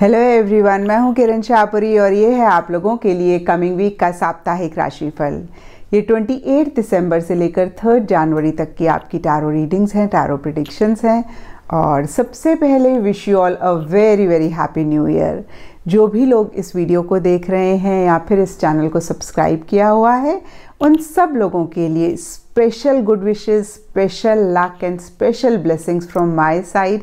hello everyone मैं हूं किरण शाहपुरी और ये है आप लोगों के लिए कमिंग वीक का साप्ताहिक राशिफल ये 28 दिसंबर से लेकर 3 जनवरी तक की आपकी टारो रीडिंग्स हैं टारो प्रिडिक्शंस हैं और सबसे पहले wish you all a very very happy new year जो भी लोग इस वीडियो को देख रहे हैं या फिर इस चैनल को सब्सक्राइब किया हुआ है उन सब लोगों के लिए special good wishes special luck and special blessings from my side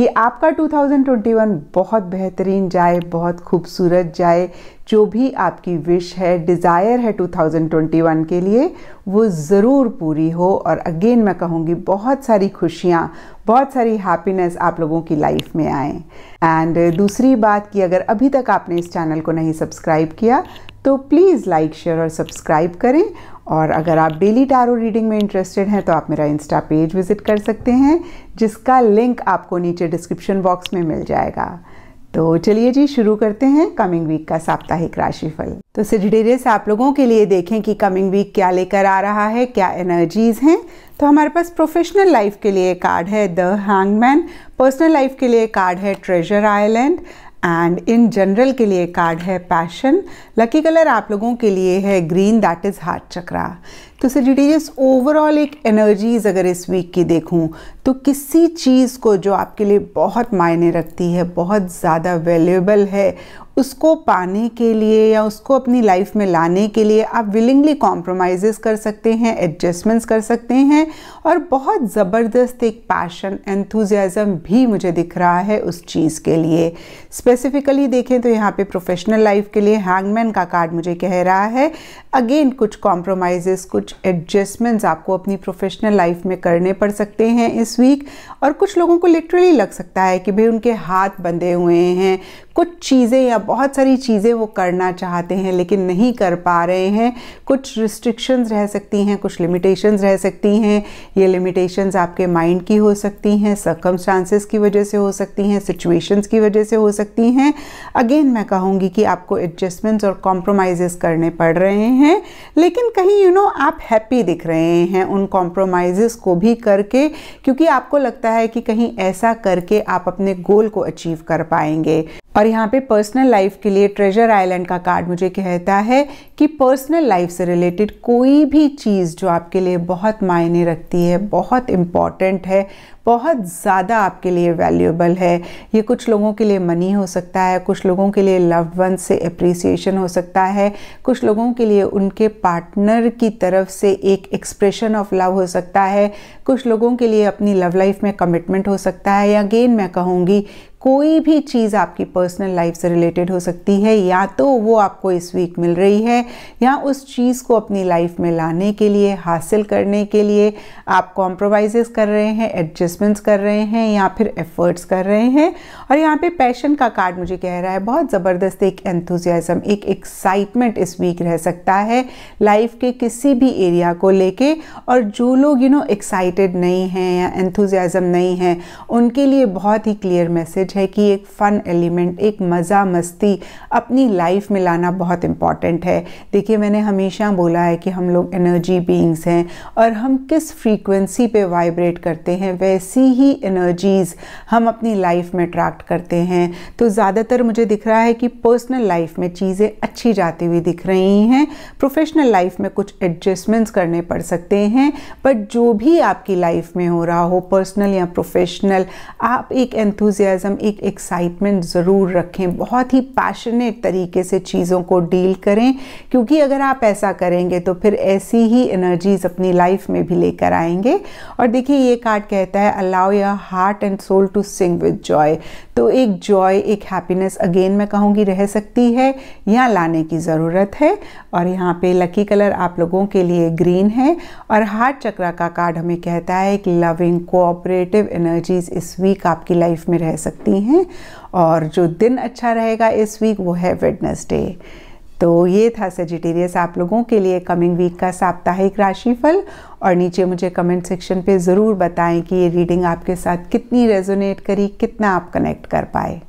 कि आपका 2021 बहुत बेहतरीन जाए बहुत खूबसूरत जाए जो भी आपकी विश है डिज़ायर है 2021 के लिए वो ज़रूर पूरी हो और अगेन मैं कहूँगी बहुत सारी खुशियाँ बहुत सारी हैप्पीनेस आप लोगों की लाइफ में आए एंड दूसरी बात कि अगर अभी तक आपने इस चैनल को नहीं सब्सक्राइब किया तो प्लीज़ लाइक शेयर और सब्सक्राइब करें और अगर आप डेली टारो रीडिंग में इंटरेस्टेड हैं तो आप मेरा इंस्टा पेज विज़िट कर सकते हैं जिसका लिंक आपको नीचे डिस्क्रिप्शन बॉक्स में मिल जाएगा तो चलिए जी शुरू करते हैं कमिंग वीक का साप्ताहिक राशिफल तो सिजडेरियस आप लोगों के लिए देखें कि कमिंग वीक क्या लेकर आ रहा है क्या एनर्जीज़ हैं तो हमारे पास प्रोफेशनल लाइफ के लिए कार्ड है द हैंगमैन पर्सनल लाइफ के लिए कार्ड है treasure island and in general के लिए कार्ड है पैशन लकी कलर आप लोगों के लिए है green that is heart chakra तो सजिटेरियस ओवरऑल एक एनर्जीज अगर इस वीक की देखूं तो किसी चीज़ को जो आपके लिए बहुत मायने रखती है बहुत ज़्यादा वैल्यूएबल है उसको पाने के लिए या उसको अपनी लाइफ में लाने के लिए आप विलिंगली कॉम्प्रोमाइज़ कर सकते हैं एडजस्टमेंट्स कर सकते हैं और बहुत ज़बरदस्त एक पैशन एंथुजियाज़म भी मुझे दिख रहा है उस चीज़ के लिए स्पेसिफ़िकली देखें तो यहाँ पे प्रोफेशनल लाइफ के लिए हैंगमैन का कार्ड मुझे कह रहा है अगेन कुछ कॉम्प्रोमाइज़ कुछ एडजस्टमेंट्स आपको अपनी प्रोफेशनल लाइफ में करने पड़ सकते हैं इस वीक और कुछ लोगों को लिटरली लग सकता है कि भाई उनके हाथ बंधे हुए हैं कुछ चीज़ें या बहुत सारी चीज़ें वो करना चाहते हैं लेकिन नहीं कर पा रहे हैं कुछ रिस्ट्रिक्शंस रह सकती हैं कुछ लिमिटेशंस रह सकती हैं ये लिमिटेशंस आपके माइंड की हो सकती हैं सर्कमस्टांसिस की वजह से हो सकती हैं सिचुएशंस की वजह से हो सकती हैं अगेन मैं कहूँगी कि आपको एडजस्टमेंट्स और कॉम्प्रोमाइज़ करने पड़ रहे हैं लेकिन कहीं यू you नो know, आप हैप्पी दिख रहे हैं उन कॉम्प्रोमाइज़ को भी करके क्योंकि आपको लगता है कि कहीं ऐसा करके आप अपने गोल को अचीव कर पाएंगे और यहाँ पे पर्सनल लाइफ के लिए ट्रेजर आइलैंड का कार्ड मुझे कहता है कि पर्सनल लाइफ से रिलेटेड कोई भी चीज़ जो आपके लिए बहुत मायने रखती है बहुत इम्पॉर्टेंट है बहुत ज़्यादा आपके लिए वैल्यूएबल है ये कुछ लोगों के लिए मनी हो सकता है कुछ लोगों के लिए लव वन से अप्रिसिएशन हो सकता है कुछ लोगों के लिए उनके पार्टनर की तरफ से एक एक्सप्रेशन ऑफ लव हो सकता है कुछ लोगों के लिए अपनी लव लाइफ में कमिटमेंट हो सकता है या अगेन मैं कहूँगी कोई भी चीज़ आपकी पर्सनल लाइफ से रिलेटेड हो सकती है या तो वो आपको इस वीक मिल रही है या उस चीज़ को अपनी लाइफ में लाने के लिए हासिल करने के लिए आप कॉम्प्रोमाइज़ कर रहे हैं एडजस्ट इन्वेस्टमेंट्स कर रहे हैं या फिर एफर्ट्स कर रहे हैं और यहाँ पे पैशन का कार्ड मुझे कह रहा है बहुत ज़बरदस्त एक एंथुजियाज़म एक एक्साइटमेंट इस वीक रह सकता है लाइफ के किसी भी एरिया को लेके और जो लोग यू नो एक्साइटेड नहीं हैं या एंथुजियाज़म नहीं है उनके लिए बहुत ही क्लियर मैसेज है कि एक फ़न एलिमेंट एक मज़ा मस्ती अपनी लाइफ में लाना बहुत इम्पॉर्टेंट है देखिए मैंने हमेशा बोला है कि हम लोग एनर्जी बींग्स हैं और हम किस फ्रीक्वेंसी पे वाइब्रेट करते हैं वैसे ऐसी ही एनर्जीज़ हम अपनी लाइफ में अट्रैक्ट करते हैं तो ज़्यादातर मुझे दिख रहा है कि पर्सनल लाइफ में चीज़ें अच्छी जाती हुई दिख रही हैं प्रोफेशनल लाइफ में कुछ एडजस्टमेंट्स करने पड़ सकते हैं बट जो भी आपकी लाइफ में हो रहा हो पर्सनल या प्रोफेशनल आप एक एंथुजियाज़म एक एक्साइटमेंट ज़रूर रखें बहुत ही पैशनेट तरीके से चीज़ों को डील करें क्योंकि अगर आप ऐसा करेंगे तो फिर ऐसी ही एनर्जीज़ अपनी लाइफ में भी लेकर आएंगे और देखिए ये कार्ड कहता है है allow your heart and soul to sing with joy तो एक जॉय एक हैप्पीनेस अगेन मैं कहूँगी रह सकती है या लाने की ज़रूरत है और यहाँ पे लकी कलर आप लोगों के लिए ग्रीन है और हार्ट चक्रा का कार्ड हमें कहता है कि लविंग कोऑपरेटिव एनर्जीज इस वीक आपकी लाइफ में रह सकती हैं और जो दिन अच्छा रहेगा इस वीक वो है वेडनेसडे तो ये था सजिटेरियस आप लोगों के लिए कमिंग वीक का साप्ताहिक राशिफल और नीचे मुझे कमेंट सेक्शन पे ज़रूर बताएं कि ये रीडिंग आपके साथ कितनी रेजोनेट करी कितना आप कनेक्ट कर पाए